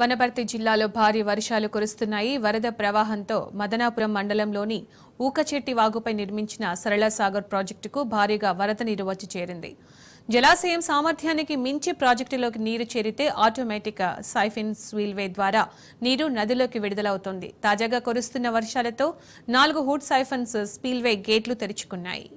వనపర్తి జిల్లాలో భారీ వర్షాలు కురుస్తున్నాయి వరద ప్రవాహంతో మదనాపురం మండలంలోని ఊకచెట్టి వాగుపై నిర్మించిన సరళసాగర్ ప్రాజెక్టుకు భారీగా వరద నీరు వచ్చి చేరింది జలాశయం సామర్థ్యానికి మించి ప్రాజెక్టులోకి నీరు చేరితే ఆటోమేటిక్ సైఫిన్ స్వీల్వే ద్వారా నీరు నదిలోకి విడుదలవుతోంది తాజాగా కురుస్తున్న వర్షాలతో నాలుగు హూట్ సైఫన్స్ స్పీల్వే గేట్లు తెరుచుకున్నాయి